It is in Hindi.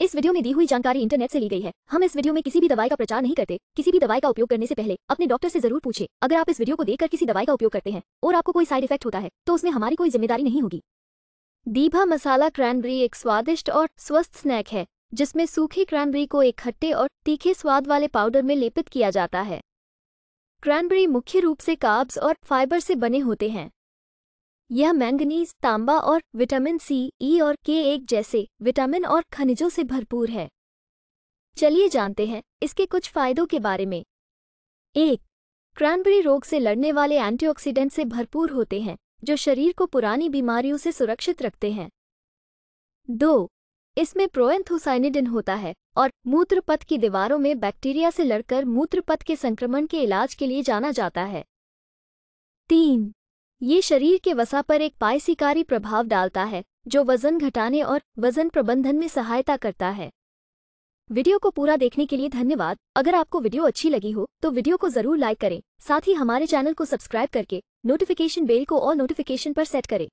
इस वीडियो में दी हुई जानकारी इंटरनेट से ली गई है हम इस वीडियो में किसी भी दवाई का प्रचार नहीं करते किसी भी दवाई का उपयोग करने से पहले अपने डॉक्टर से जरूर पूछे अगर आप इस वीडियो को देखकर किसी दवाई का उपयोग करते हैं और आपको कोई साइड इफेक्ट होता है तो उसमें हमारी कोई जिम्मेदारी नहीं होगी दीभा मसाला क्रैनबेरी एक स्वादिष्ट और स्वस्थ स्नैक है जिसमें सूखी क्रैनबेरी को एक खट्टे और तीखे स्वाद वाले पाउडर में लेपित किया जाता है क्रैनबेरी मुख्य रूप से काब्स और फाइबर से बने होते हैं यह मैंगनीज तांबा और विटामिन सी ई और के एक जैसे विटामिन और खनिजों से भरपूर है चलिए जानते हैं इसके कुछ फायदों के बारे में एक क्रैनबेरी रोग से लड़ने वाले एंटीऑक्सीडेंट से भरपूर होते हैं जो शरीर को पुरानी बीमारियों से सुरक्षित रखते हैं दो इसमें प्रोएंथोसाइनिडिन होता है और मूत्रपथ की दीवारों में बैक्टीरिया से लड़कर मूत्रपथ के संक्रमण के इलाज के लिए जाना जाता है तीन ये शरीर के वसा पर एक पायसिकारी प्रभाव डालता है जो वजन घटाने और वजन प्रबंधन में सहायता करता है वीडियो को पूरा देखने के लिए धन्यवाद अगर आपको वीडियो अच्छी लगी हो तो वीडियो को जरूर लाइक करें साथ ही हमारे चैनल को सब्सक्राइब करके नोटिफिकेशन बेल को और नोटिफिकेशन पर सेट करें